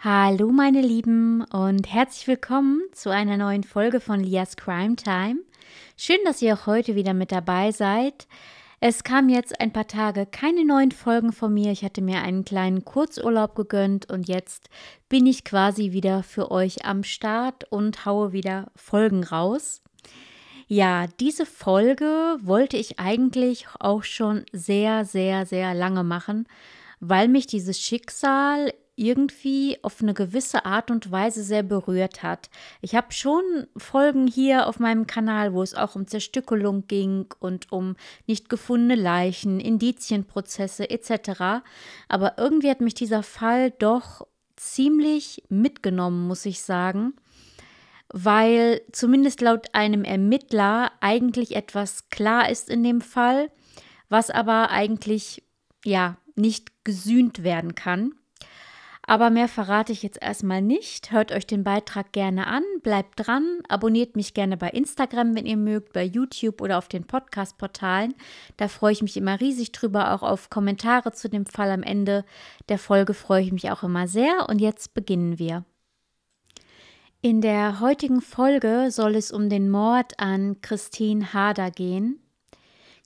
Hallo meine Lieben und herzlich willkommen zu einer neuen Folge von Lias Crime Time. Schön, dass ihr auch heute wieder mit dabei seid. Es kam jetzt ein paar Tage keine neuen Folgen von mir. Ich hatte mir einen kleinen Kurzurlaub gegönnt und jetzt bin ich quasi wieder für euch am Start und haue wieder Folgen raus. Ja, diese Folge wollte ich eigentlich auch schon sehr, sehr, sehr lange machen, weil mich dieses Schicksal irgendwie auf eine gewisse Art und Weise sehr berührt hat. Ich habe schon Folgen hier auf meinem Kanal, wo es auch um Zerstückelung ging und um nicht gefundene Leichen, Indizienprozesse etc. Aber irgendwie hat mich dieser Fall doch ziemlich mitgenommen, muss ich sagen, weil zumindest laut einem Ermittler eigentlich etwas klar ist in dem Fall, was aber eigentlich ja nicht gesühnt werden kann. Aber mehr verrate ich jetzt erstmal nicht. Hört euch den Beitrag gerne an, bleibt dran, abonniert mich gerne bei Instagram, wenn ihr mögt, bei YouTube oder auf den Podcast-Portalen. Da freue ich mich immer riesig drüber, auch auf Kommentare zu dem Fall am Ende der Folge freue ich mich auch immer sehr. Und jetzt beginnen wir. In der heutigen Folge soll es um den Mord an Christine Hader gehen.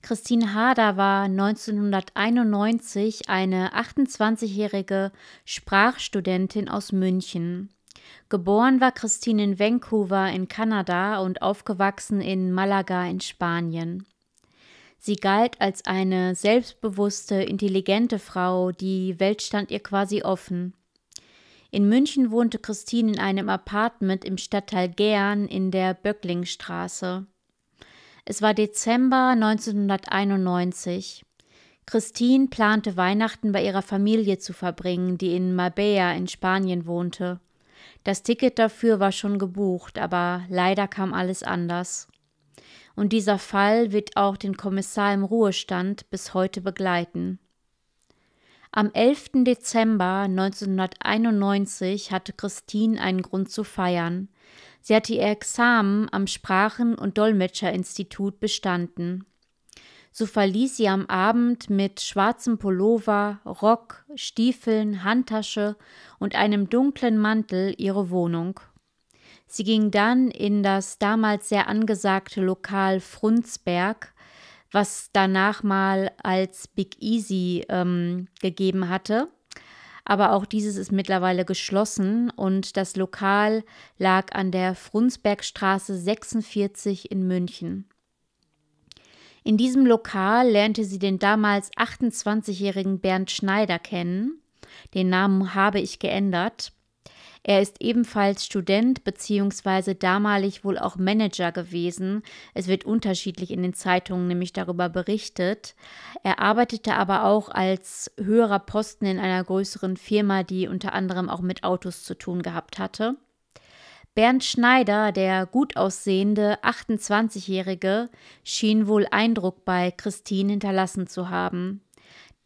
Christine Hader war 1991 eine 28-jährige Sprachstudentin aus München. Geboren war Christine in Vancouver in Kanada und aufgewachsen in Malaga in Spanien. Sie galt als eine selbstbewusste, intelligente Frau, die Welt stand ihr quasi offen. In München wohnte Christine in einem Apartment im Stadtteil Gern in der Böcklingstraße. Es war Dezember 1991. Christine plante Weihnachten bei ihrer Familie zu verbringen, die in Marbella in Spanien wohnte. Das Ticket dafür war schon gebucht, aber leider kam alles anders. Und dieser Fall wird auch den Kommissar im Ruhestand bis heute begleiten. Am 11. Dezember 1991 hatte Christine einen Grund zu feiern. Sie hatte ihr Examen am Sprachen- und Dolmetscherinstitut bestanden. So verließ sie am Abend mit schwarzem Pullover, Rock, Stiefeln, Handtasche und einem dunklen Mantel ihre Wohnung. Sie ging dann in das damals sehr angesagte Lokal Frunzberg, was danach mal als Big Easy ähm, gegeben hatte, aber auch dieses ist mittlerweile geschlossen und das Lokal lag an der Frunsbergstraße 46 in München. In diesem Lokal lernte sie den damals 28-jährigen Bernd Schneider kennen. Den Namen habe ich geändert. Er ist ebenfalls Student bzw. damalig wohl auch Manager gewesen. Es wird unterschiedlich in den Zeitungen nämlich darüber berichtet. Er arbeitete aber auch als höherer Posten in einer größeren Firma, die unter anderem auch mit Autos zu tun gehabt hatte. Bernd Schneider, der gut aussehende 28-Jährige, schien wohl Eindruck bei Christine hinterlassen zu haben.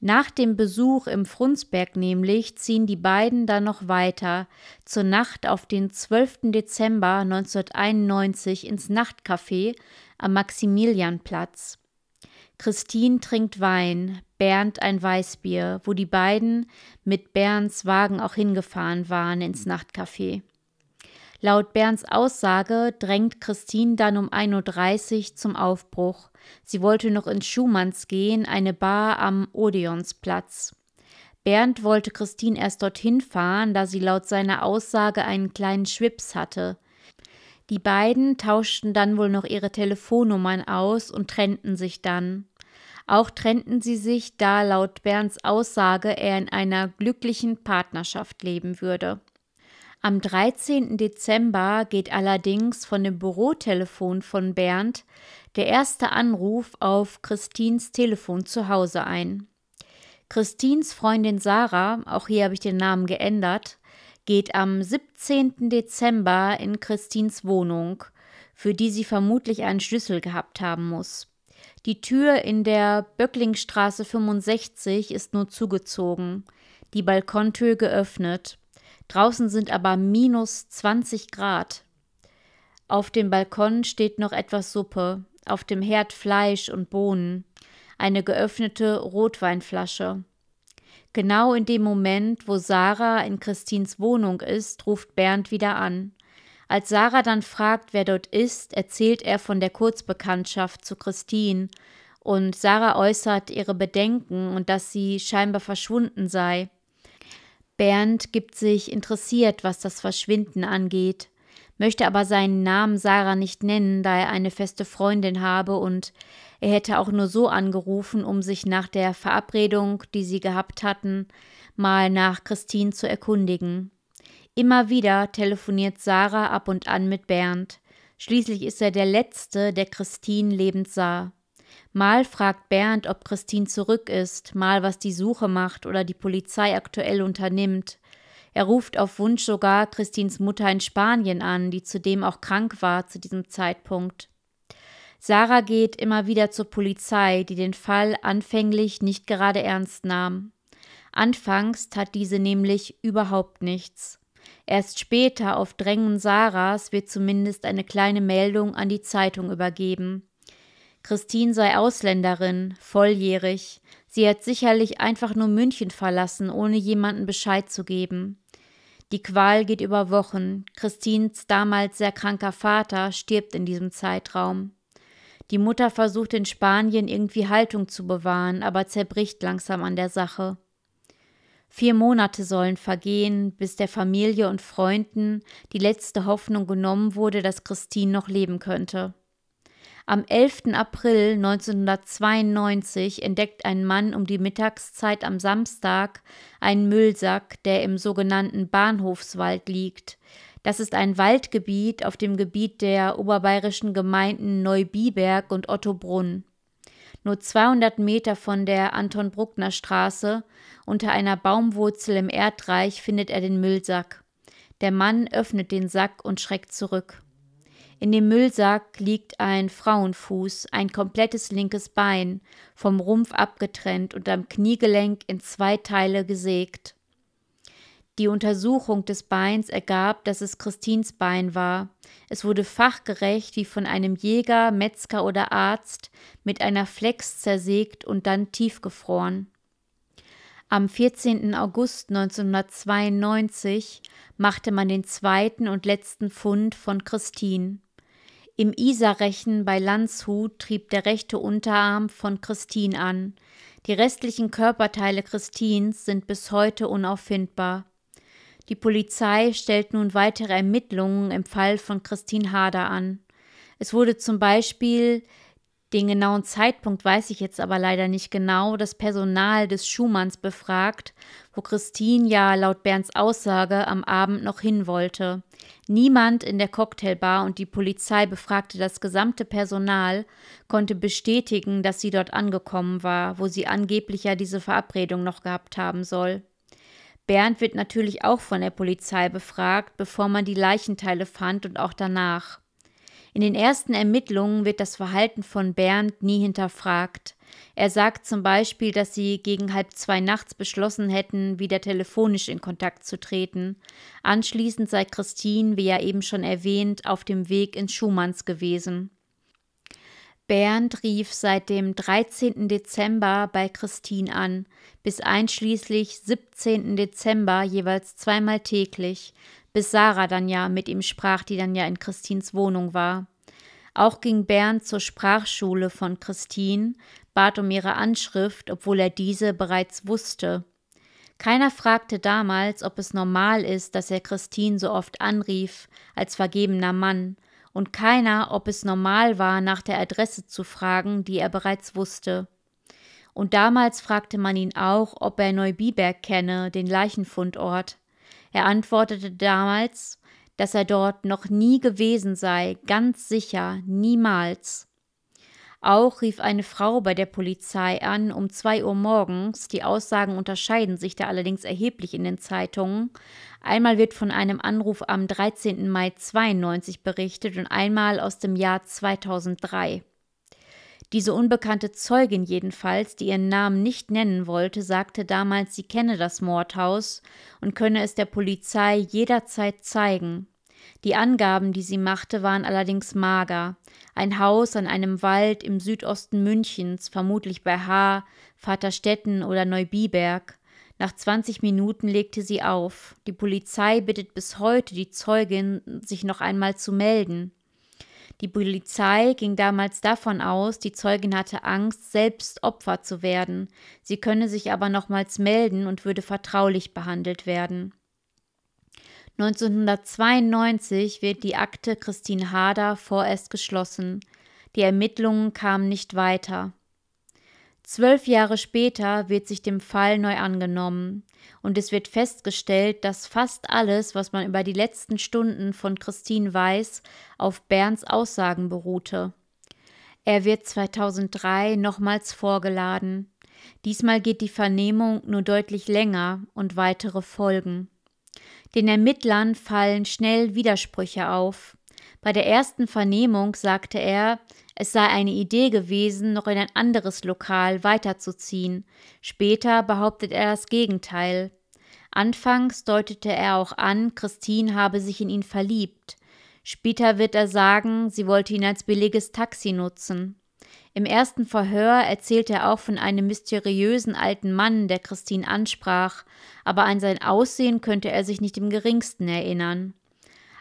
Nach dem Besuch im Frunsberg nämlich ziehen die beiden dann noch weiter zur Nacht auf den 12. Dezember 1991 ins Nachtcafé am Maximilianplatz. Christine trinkt Wein, Bernd ein Weißbier, wo die beiden mit Bernds Wagen auch hingefahren waren ins Nachtcafé. Laut Bernds Aussage drängt Christine dann um 1.30 Uhr zum Aufbruch. Sie wollte noch ins Schumanns gehen, eine Bar am Odeonsplatz. Bernd wollte Christine erst dorthin fahren, da sie laut seiner Aussage einen kleinen Schwips hatte. Die beiden tauschten dann wohl noch ihre Telefonnummern aus und trennten sich dann. Auch trennten sie sich, da laut Bernds Aussage er in einer glücklichen Partnerschaft leben würde. Am 13. Dezember geht allerdings von dem Bürotelefon von Bernd der erste Anruf auf Christins Telefon zu Hause ein. Christins Freundin Sarah, auch hier habe ich den Namen geändert, geht am 17. Dezember in Christins Wohnung, für die sie vermutlich einen Schlüssel gehabt haben muss. Die Tür in der Böcklingstraße 65 ist nur zugezogen, die Balkontür geöffnet. Draußen sind aber minus 20 Grad. Auf dem Balkon steht noch etwas Suppe, auf dem Herd Fleisch und Bohnen, eine geöffnete Rotweinflasche. Genau in dem Moment, wo Sarah in Christins Wohnung ist, ruft Bernd wieder an. Als Sarah dann fragt, wer dort ist, erzählt er von der Kurzbekanntschaft zu Christine und Sarah äußert ihre Bedenken und dass sie scheinbar verschwunden sei. Bernd gibt sich interessiert, was das Verschwinden angeht, möchte aber seinen Namen Sarah nicht nennen, da er eine feste Freundin habe und er hätte auch nur so angerufen, um sich nach der Verabredung, die sie gehabt hatten, mal nach Christine zu erkundigen. Immer wieder telefoniert Sarah ab und an mit Bernd. Schließlich ist er der Letzte, der Christine lebend sah. Mal fragt Bernd, ob Christine zurück ist, mal was die Suche macht oder die Polizei aktuell unternimmt. Er ruft auf Wunsch sogar Christins Mutter in Spanien an, die zudem auch krank war zu diesem Zeitpunkt. Sarah geht immer wieder zur Polizei, die den Fall anfänglich nicht gerade ernst nahm. Anfangs tat diese nämlich überhaupt nichts. Erst später auf Drängen Sarahs wird zumindest eine kleine Meldung an die Zeitung übergeben. Christine sei Ausländerin, volljährig. Sie hat sicherlich einfach nur München verlassen, ohne jemanden Bescheid zu geben. Die Qual geht über Wochen. Christins damals sehr kranker Vater stirbt in diesem Zeitraum. Die Mutter versucht in Spanien irgendwie Haltung zu bewahren, aber zerbricht langsam an der Sache. Vier Monate sollen vergehen, bis der Familie und Freunden die letzte Hoffnung genommen wurde, dass Christine noch leben könnte. Am 11. April 1992 entdeckt ein Mann um die Mittagszeit am Samstag einen Müllsack, der im sogenannten Bahnhofswald liegt. Das ist ein Waldgebiet auf dem Gebiet der oberbayerischen Gemeinden Neubiberg und Ottobrunn. Nur 200 Meter von der Anton-Bruckner-Straße, unter einer Baumwurzel im Erdreich, findet er den Müllsack. Der Mann öffnet den Sack und schreckt zurück. In dem Müllsack liegt ein Frauenfuß, ein komplettes linkes Bein, vom Rumpf abgetrennt und am Kniegelenk in zwei Teile gesägt. Die Untersuchung des Beins ergab, dass es Christins Bein war. Es wurde fachgerecht wie von einem Jäger, Metzger oder Arzt mit einer Flex zersägt und dann tiefgefroren. Am 14. August 1992 machte man den zweiten und letzten Fund von Christine. Im Isarrechen bei Landshut trieb der rechte Unterarm von Christine an. Die restlichen Körperteile Christins sind bis heute unauffindbar. Die Polizei stellt nun weitere Ermittlungen im Fall von Christine Hader an. Es wurde zum Beispiel den genauen Zeitpunkt weiß ich jetzt aber leider nicht genau, das Personal des Schumanns befragt, wo Christine ja laut Bernds Aussage am Abend noch hin wollte. Niemand in der Cocktailbar und die Polizei befragte das gesamte Personal, konnte bestätigen, dass sie dort angekommen war, wo sie angeblich ja diese Verabredung noch gehabt haben soll. Bernd wird natürlich auch von der Polizei befragt, bevor man die Leichenteile fand und auch danach. In den ersten Ermittlungen wird das Verhalten von Bernd nie hinterfragt. Er sagt zum Beispiel, dass sie gegen halb zwei nachts beschlossen hätten, wieder telefonisch in Kontakt zu treten. Anschließend sei Christine, wie ja eben schon erwähnt, auf dem Weg ins Schumanns gewesen. Bernd rief seit dem 13. Dezember bei Christine an, bis einschließlich 17. Dezember jeweils zweimal täglich, bis Sarah dann ja mit ihm sprach, die dann ja in Christins Wohnung war. Auch ging Bernd zur Sprachschule von Christine, bat um ihre Anschrift, obwohl er diese bereits wusste. Keiner fragte damals, ob es normal ist, dass er Christine so oft anrief, als vergebener Mann, und keiner, ob es normal war, nach der Adresse zu fragen, die er bereits wusste. Und damals fragte man ihn auch, ob er Neubiberg kenne, den Leichenfundort. Er antwortete damals, dass er dort noch nie gewesen sei, ganz sicher, niemals. Auch rief eine Frau bei der Polizei an um zwei Uhr morgens, die Aussagen unterscheiden sich da allerdings erheblich in den Zeitungen. Einmal wird von einem Anruf am 13. Mai 92 berichtet und einmal aus dem Jahr 2003. Diese unbekannte Zeugin jedenfalls, die ihren Namen nicht nennen wollte, sagte damals, sie kenne das Mordhaus und könne es der Polizei jederzeit zeigen. Die Angaben, die sie machte, waren allerdings mager. Ein Haus an einem Wald im Südosten Münchens, vermutlich bei Haar, Vaterstetten oder Neubiberg. Nach 20 Minuten legte sie auf. Die Polizei bittet bis heute die Zeugin, sich noch einmal zu melden. Die Polizei ging damals davon aus, die Zeugin hatte Angst, selbst Opfer zu werden, sie könne sich aber nochmals melden und würde vertraulich behandelt werden. 1992 wird die Akte Christine Hader vorerst geschlossen. Die Ermittlungen kamen nicht weiter. Zwölf Jahre später wird sich dem Fall neu angenommen und es wird festgestellt, dass fast alles, was man über die letzten Stunden von Christine weiß, auf Bernds Aussagen beruhte. Er wird 2003 nochmals vorgeladen. Diesmal geht die Vernehmung nur deutlich länger und weitere folgen. Den Ermittlern fallen schnell Widersprüche auf. Bei der ersten Vernehmung sagte er, es sei eine Idee gewesen, noch in ein anderes Lokal weiterzuziehen. Später behauptet er das Gegenteil. Anfangs deutete er auch an, Christine habe sich in ihn verliebt. Später wird er sagen, sie wollte ihn als billiges Taxi nutzen. Im ersten Verhör erzählt er auch von einem mysteriösen alten Mann, der Christine ansprach, aber an sein Aussehen könnte er sich nicht im geringsten erinnern.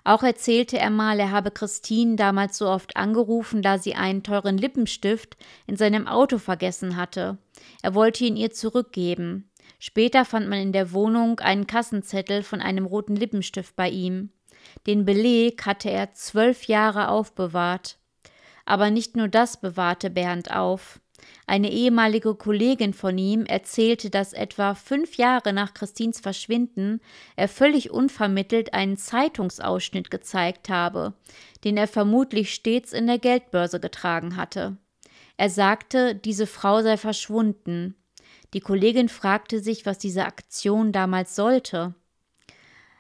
Auch erzählte er mal, er habe Christine damals so oft angerufen, da sie einen teuren Lippenstift in seinem Auto vergessen hatte. Er wollte ihn ihr zurückgeben. Später fand man in der Wohnung einen Kassenzettel von einem roten Lippenstift bei ihm. Den Beleg hatte er zwölf Jahre aufbewahrt. Aber nicht nur das bewahrte Bernd auf. Eine ehemalige Kollegin von ihm erzählte, dass etwa fünf Jahre nach Christins Verschwinden er völlig unvermittelt einen Zeitungsausschnitt gezeigt habe, den er vermutlich stets in der Geldbörse getragen hatte. Er sagte, diese Frau sei verschwunden. Die Kollegin fragte sich, was diese Aktion damals sollte.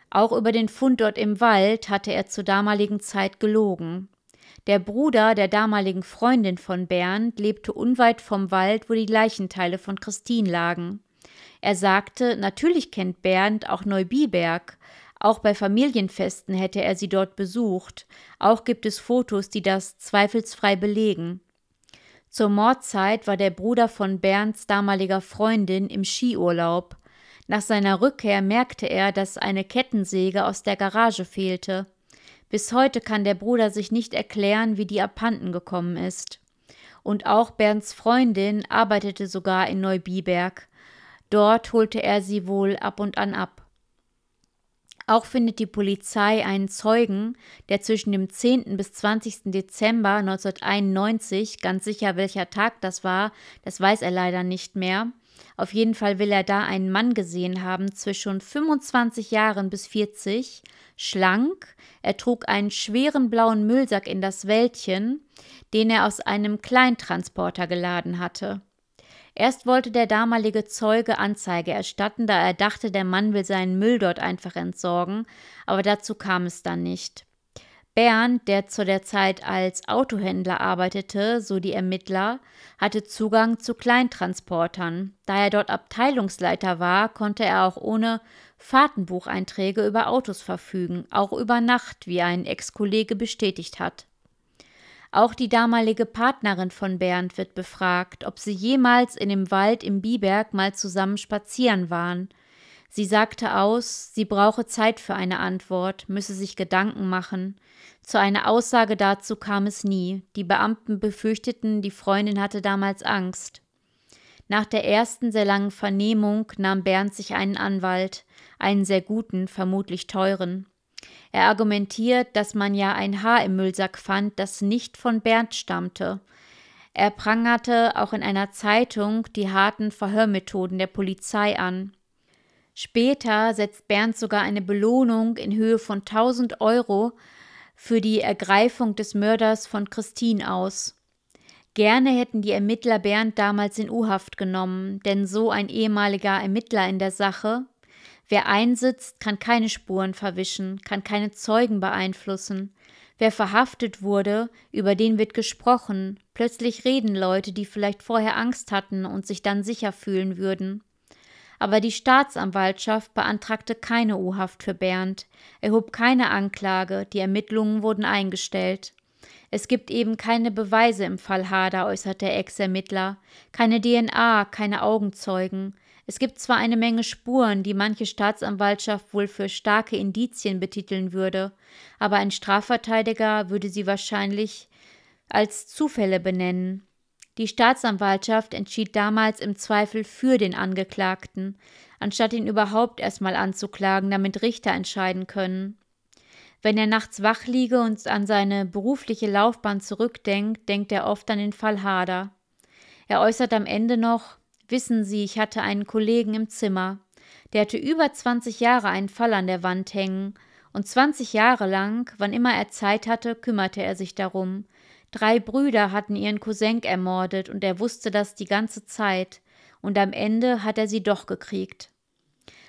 Auch über den Fundort im Wald hatte er zur damaligen Zeit gelogen. Der Bruder der damaligen Freundin von Bernd lebte unweit vom Wald, wo die Leichenteile von Christine lagen. Er sagte, natürlich kennt Bernd auch Neubiberg. Auch bei Familienfesten hätte er sie dort besucht. Auch gibt es Fotos, die das zweifelsfrei belegen. Zur Mordzeit war der Bruder von Bernds damaliger Freundin im Skiurlaub. Nach seiner Rückkehr merkte er, dass eine Kettensäge aus der Garage fehlte. Bis heute kann der Bruder sich nicht erklären, wie die abhanden gekommen ist. Und auch Bernds Freundin arbeitete sogar in Neubiberg. Dort holte er sie wohl ab und an ab. Auch findet die Polizei einen Zeugen, der zwischen dem 10. bis 20. Dezember 1991, ganz sicher welcher Tag das war, das weiß er leider nicht mehr, auf jeden Fall will er da einen Mann gesehen haben zwischen 25 Jahren bis 40, schlank, er trug einen schweren blauen Müllsack in das Wäldchen, den er aus einem Kleintransporter geladen hatte. Erst wollte der damalige Zeuge Anzeige erstatten, da er dachte, der Mann will seinen Müll dort einfach entsorgen, aber dazu kam es dann nicht. Bernd, der zu der Zeit als Autohändler arbeitete, so die Ermittler, hatte Zugang zu Kleintransportern. Da er dort Abteilungsleiter war, konnte er auch ohne Fahrtenbucheinträge über Autos verfügen, auch über Nacht, wie ein Ex-Kollege bestätigt hat. Auch die damalige Partnerin von Bernd wird befragt, ob sie jemals in dem Wald im Biberg mal zusammen spazieren waren – Sie sagte aus, sie brauche Zeit für eine Antwort, müsse sich Gedanken machen. Zu einer Aussage dazu kam es nie. Die Beamten befürchteten, die Freundin hatte damals Angst. Nach der ersten sehr langen Vernehmung nahm Bernd sich einen Anwalt, einen sehr guten, vermutlich teuren. Er argumentiert, dass man ja ein Haar im Müllsack fand, das nicht von Bernd stammte. Er prangerte auch in einer Zeitung die harten Verhörmethoden der Polizei an. Später setzt Bernd sogar eine Belohnung in Höhe von 1000 Euro für die Ergreifung des Mörders von Christine aus. Gerne hätten die Ermittler Bernd damals in U-Haft genommen, denn so ein ehemaliger Ermittler in der Sache, wer einsitzt, kann keine Spuren verwischen, kann keine Zeugen beeinflussen. Wer verhaftet wurde, über den wird gesprochen. Plötzlich reden Leute, die vielleicht vorher Angst hatten und sich dann sicher fühlen würden aber die Staatsanwaltschaft beantragte keine U-Haft für Bernd, erhob keine Anklage, die Ermittlungen wurden eingestellt. Es gibt eben keine Beweise im Fall Hader, äußert der Ex-Ermittler, keine DNA, keine Augenzeugen. Es gibt zwar eine Menge Spuren, die manche Staatsanwaltschaft wohl für starke Indizien betiteln würde, aber ein Strafverteidiger würde sie wahrscheinlich als Zufälle benennen. Die Staatsanwaltschaft entschied damals im Zweifel für den Angeklagten, anstatt ihn überhaupt erstmal anzuklagen, damit Richter entscheiden können. Wenn er nachts wach liege und an seine berufliche Laufbahn zurückdenkt, denkt er oft an den Fall Hader. Er äußert am Ende noch Wissen Sie, ich hatte einen Kollegen im Zimmer. Der hatte über 20 Jahre einen Fall an der Wand hängen, und 20 Jahre lang, wann immer er Zeit hatte, kümmerte er sich darum. Drei Brüder hatten ihren Cousin ermordet und er wusste das die ganze Zeit, und am Ende hat er sie doch gekriegt.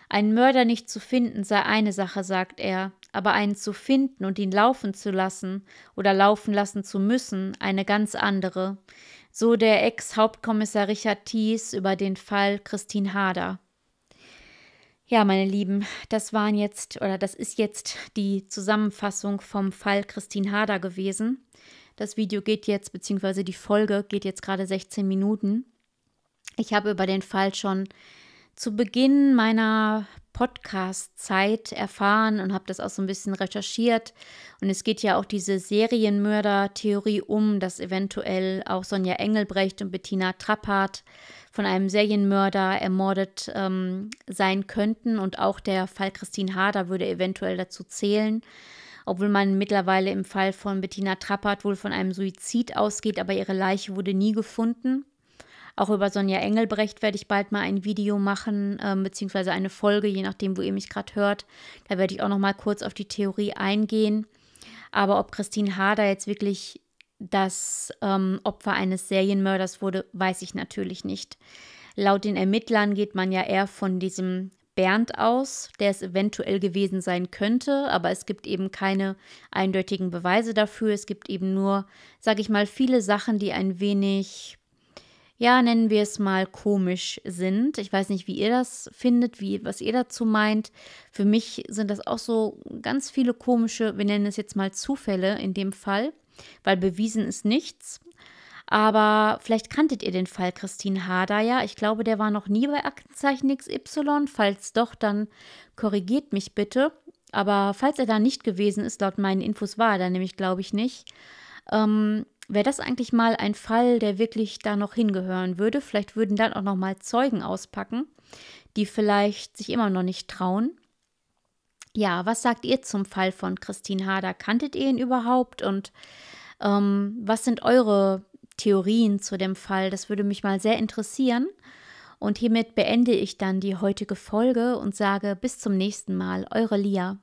Einen Mörder nicht zu finden sei eine Sache, sagt er, aber einen zu finden und ihn laufen zu lassen oder laufen lassen zu müssen, eine ganz andere. So der Ex-Hauptkommissar Richard Thies über den Fall Christine Hader. Ja, meine Lieben, das waren jetzt oder das ist jetzt die Zusammenfassung vom Fall Christine Hader gewesen. Das Video geht jetzt, beziehungsweise die Folge geht jetzt gerade 16 Minuten. Ich habe über den Fall schon zu Beginn meiner Podcast-Zeit erfahren und habe das auch so ein bisschen recherchiert. Und es geht ja auch diese Serienmörder-Theorie um, dass eventuell auch Sonja Engelbrecht und Bettina Trappert von einem Serienmörder ermordet ähm, sein könnten. Und auch der Fall Christine Harder würde eventuell dazu zählen obwohl man mittlerweile im Fall von Bettina Trappert wohl von einem Suizid ausgeht, aber ihre Leiche wurde nie gefunden. Auch über Sonja Engelbrecht werde ich bald mal ein Video machen, äh, beziehungsweise eine Folge, je nachdem, wo ihr mich gerade hört. Da werde ich auch noch mal kurz auf die Theorie eingehen. Aber ob Christine Harder jetzt wirklich das ähm, Opfer eines Serienmörders wurde, weiß ich natürlich nicht. Laut den Ermittlern geht man ja eher von diesem Bernd aus, der es eventuell gewesen sein könnte, aber es gibt eben keine eindeutigen Beweise dafür. Es gibt eben nur, sage ich mal, viele Sachen, die ein wenig, ja, nennen wir es mal komisch sind. Ich weiß nicht, wie ihr das findet, wie was ihr dazu meint. Für mich sind das auch so ganz viele komische, wir nennen es jetzt mal Zufälle in dem Fall, weil bewiesen ist nichts. Aber vielleicht kanntet ihr den Fall Christine Hader ja. Ich glaube, der war noch nie bei Aktenzeichen XY. Falls doch, dann korrigiert mich bitte. Aber falls er da nicht gewesen ist, laut meinen Infos war er da nämlich, glaube ich, nicht. Ähm, Wäre das eigentlich mal ein Fall, der wirklich da noch hingehören würde? Vielleicht würden dann auch noch mal Zeugen auspacken, die vielleicht sich immer noch nicht trauen. Ja, was sagt ihr zum Fall von Christine Hader? Kanntet ihr ihn überhaupt? Und ähm, was sind eure Theorien zu dem Fall. Das würde mich mal sehr interessieren. Und hiermit beende ich dann die heutige Folge und sage bis zum nächsten Mal, eure Lia.